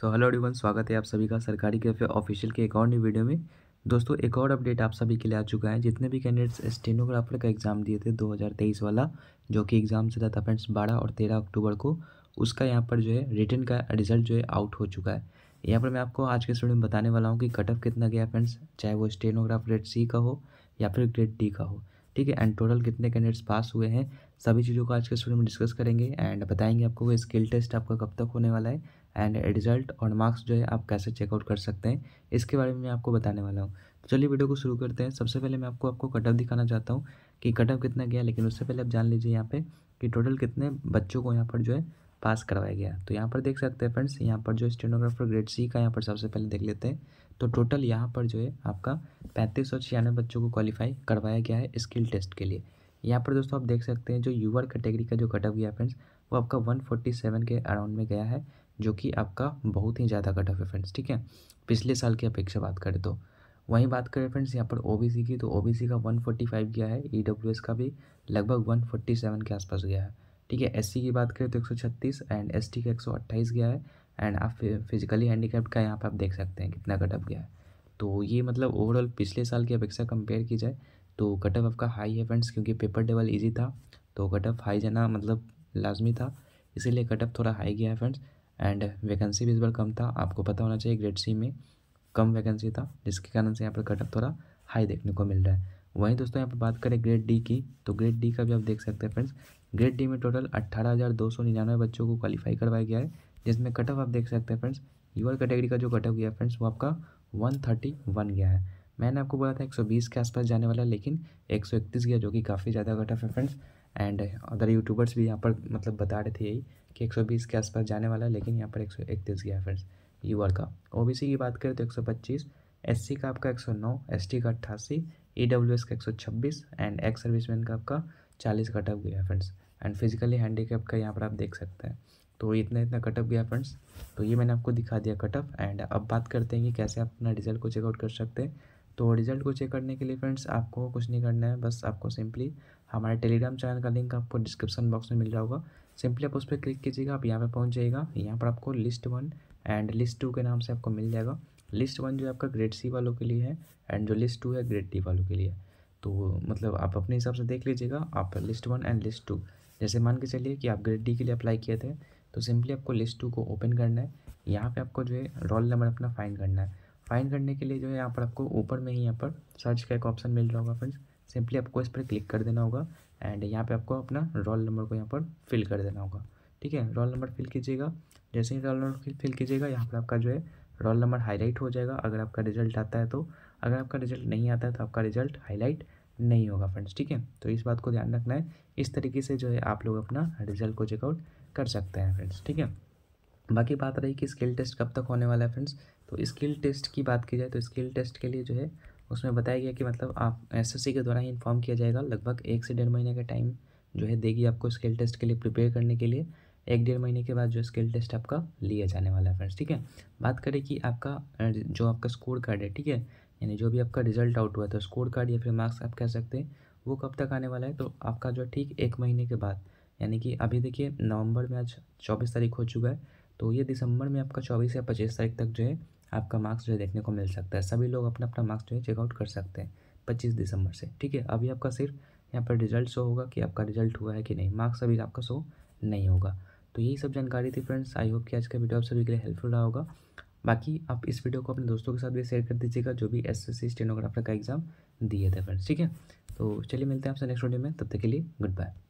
so hello everyone स्वागत है आप सभी का सरकारी कैफे ऑफिशियल के एक और न्यू वीडियो में दोस्तों एक और अपडेट आप सभी के लिए आ चुका है जितने भी कैंडिडेट्स स्टेनोग्राफर का एग्ज़ाम दिए थे 2023 वाला जो कि एग्ज़ाम से था फ्रेंड्स 12 और 13 अक्टूबर को उसका यहाँ पर जो है रिटर्न का रिजल्ट जो है आउट हो चुका है यहाँ पर मैं आपको आज के स्टूडियो में बताने वाला हूँ कि कट ऑफ कितना गया फ्रेंड्स चाहे वो स्टेनोग्राफ ग्रेड सी का हो या फिर ग्रेड डी का हो ठीक है एंड टोटल कितने कैंडिडेट्स पास हुए हैं सभी चीज़ों को आज के स्टूडियो में डिस्कस करेंगे एंड बताएंगे आपको वो स्किल टेस्ट आपका कब तक होने वाला है एंड रिजल्ट और मार्क्स जो है आप कैसे चेकआउट कर सकते हैं इसके बारे में मैं आपको बताने वाला हूँ तो चलिए वीडियो को शुरू करते हैं सबसे पहले मैं आपको आपको कटअप दिखाना चाहता हूँ कि कटअप कितना गया लेकिन उससे पहले आप जान लीजिए यहाँ पे कि टोटल कितने बच्चों को यहाँ पर जो है पास करवाया गया तो यहाँ पर देख सकते हैं फ्रेंड्स यहाँ पर जो स्टेनोग्राफर ग्रेड सी का यहाँ पर सबसे पहले देख लेते हैं तो टोटल यहाँ पर जो है आपका पैंतीस सौ छियानवे बच्चों को क्वालिफाई करवाया गया है स्किल टेस्ट के लिए यहाँ पर दोस्तों आप देख सकते हैं जो यूवर कैटेगरी का जो कटअप गया फ्रेंड्स वो आपका 147 के अराउंड में गया है जो कि आपका बहुत ही ज़्यादा कट ऑफ है फ्रेंड्स ठीक है पिछले साल की अपेक्षा बात करें तो वहीं बात करें फ्रेंड्स यहाँ पर ओबीसी की तो ओबीसी का 145 गया है ई e का भी लगभग 147 के आसपास गया है ठीक है एस की बात करें तो एक एंड एस का एक गया है एंड आप फिजिकली हैंडीकैप्ड का यहाँ पर आप देख सकते हैं कितना कटअप गया है तो ये मतलब ओवरऑल पिछले साल की अपेक्षा कंपेयर की जाए तो कटअप आपका हाई है फ्रेंड्स क्योंकि पेपर टेबल ईजी था तो कटअप हाई जाना मतलब लाजमी था इसीलिए कटअप थोड़ा हाई गया है फ्रेंड्स एंड वैकेंसी भी इस बार कम था आपको पता होना चाहिए ग्रेड सी में कम वैकेंसी था जिसके कारण से यहाँ पर कटअप थोड़ा हाई देखने को मिल रहा है वहीं दोस्तों यहाँ पर बात करें ग्रेड डी की तो ग्रेड डी का भी आप देख सकते हैं फ्रेंड्स ग्रेड डी में टोटल अट्ठारह हज़ार दो सौ निन्यानवे बच्चों को क्वालिफाई करवाया गया है जिसमें कटअप आप देख सकते हैं फ्रेंड्स यूर कैटेगरी का जो कटअप गया फ्रेंड्स वो आपका वन थर्टी वन गया है मैंने आपको बोला था एक सौ बीस के आसपास जाने वाला लेकिन एक सौ इकतीस गया जो कि काफ़ी ज़्यादा कटअप है फ्रेंड्स एंड अदर यूट्यूबर्स भी यहाँ पर मतलब बता रहे थे यही कि 120 के आसपास जाने वाला है लेकिन यहाँ पर 131 गया फ्रेंड्स यूआर का ओ की बात करें तो 125 एससी का आपका 109 एसटी का अट्ठासी ई e का 126 एंड एक्स सर्विसमैन का आपका 40 कटअप गया फ्रेंड्स एंड फिजिकली हैंडीकैप का यहाँ पर आप देख सकते हैं तो इतना इतना कटअप गया फ्रेंड्स तो ये मैंने आपको दिखा दिया कटअप एंड अब बात करते हैं कि कैसे आप अपना रिजल्ट को चेकआउट कर सकते हैं तो रिज़ल्ट को चेक करने के लिए फ्रेंड्स आपको कुछ नहीं करना है बस आपको सिंपली हमारे टेलीग्राम चैनल का लिंक आपको डिस्क्रिप्शन बॉक्स में मिल रहा होगा सिंपली आप उस पर क्लिक कीजिएगा आप यहाँ पर पहुँच जाएगा यहाँ पर आपको list one and list two के नाम से आपको मिल जाएगा लिस्ट वन जो है आपका ग्रेड सी वालों के लिए है एंड जो लिस्ट टू है ग्रेड डी वालों के लिए तो मतलब आप अपने हिसाब से देख लीजिएगा आप list one and list two जैसे मान के चलिए कि आप ग्रेड डी के लिए अप्लाई किए थे तो सिंपली आपको लिस्ट टू को ओपन करना है यहाँ पे आपको जो है रोल नंबर अपना फाइन करना है फाइंड करने के लिए जो है यहाँ पर आपको ऊपर में ही यहाँ पर सर्च का एक ऑप्शन मिल रहा होगा फ्रेंड्स सिंपली आपको इस पर क्लिक कर देना होगा एंड यहाँ पे आपको अपना रोल नंबर को यहाँ पर फिल कर देना होगा ठीक है रोल नंबर फिल कीजिएगा जैसे ही रोल नंबर फिल कीजिएगा यहाँ पर आपका जो है रोल नंबर हाईलाइट हो जाएगा अगर आपका रिजल्ट आता है तो अगर आपका रिजल्ट नहीं आता है तो आपका रिजल्ट हाईलाइट नहीं होगा फ्रेंड्स ठीक है तो इस बात को ध्यान रखना है इस तरीके से जो है आप लोग अपना रिजल्ट को चेकआउट कर सकते हैं फ्रेंड्स ठीक है बाकी बात रही कि स्किल टेस्ट कब तक होने वाला है फ्रेंड्स तो स्किल टेस्ट की बात की जाए तो स्किल टेस्ट के लिए जो है उसमें बताया गया कि मतलब आप एसएससी के द्वारा ही इन्फॉर्म किया जाएगा लगभग एक से डेढ़ महीने का टाइम जो है देगी आपको स्किल टेस्ट के लिए प्रिपेयर करने के लिए एक डेढ़ महीने के बाद जो स्किल टेस्ट आपका लिया जाने वाला है फ्रेंड्स ठीक है बात करें कि आपका जो आपका स्कोर कार्ड है ठीक है यानी जो भी आपका रिजल्ट आउट हुआ है तो स्कोर कार्ड या फिर मार्क्स आप कह सकते हैं वो कब तक आने वाला है तो आपका जो ठीक एक महीने के बाद यानी कि अभी देखिए नवंबर में आज चौबीस तारीख हो चुका है तो ये दिसंबर में आपका चौबीस या पच्चीस तारीख तक जो है आपका मार्क्स जो है देखने को मिल सकता है सभी लोग अपना अपना मार्क्स जो है चेकआउट कर सकते हैं पच्चीस दिसंबर से ठीक है अभी आपका सिर्फ यहाँ पर रिजल्ट शो होगा कि आपका रिजल्ट हुआ है कि नहीं मार्क्स अभी आपका शो नहीं होगा तो यही सब जानकारी थी फ्रेंड्स आई होप कि आज का वीडियो आप सभी के लिए हेल्पफुल रहा होगा बाकी आप इस वीडियो को अपने दोस्तों के साथ भी शेयर कर दीजिएगा जो भी एस एस स्टेनोग्राफर का एग्ज़ाम दिए थे फ्रेंड्स ठीक है तो चलिए मिलते हैं आपसे नेक्स्ट वीडियो में तब तक के लिए गुड बाय